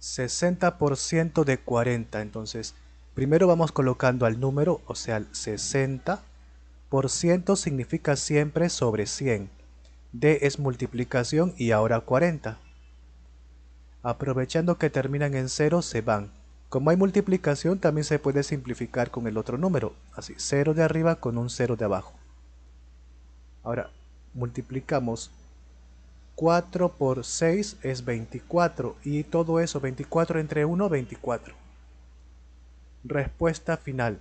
60% de 40. Entonces, primero vamos colocando al número, o sea, el 60% significa siempre sobre 100. D es multiplicación y ahora 40. Aprovechando que terminan en 0, se van. Como hay multiplicación, también se puede simplificar con el otro número. Así, 0 de arriba con un 0 de abajo. Ahora, multiplicamos 4 por 6 es 24 y todo eso, 24 entre 1, 24. Respuesta final.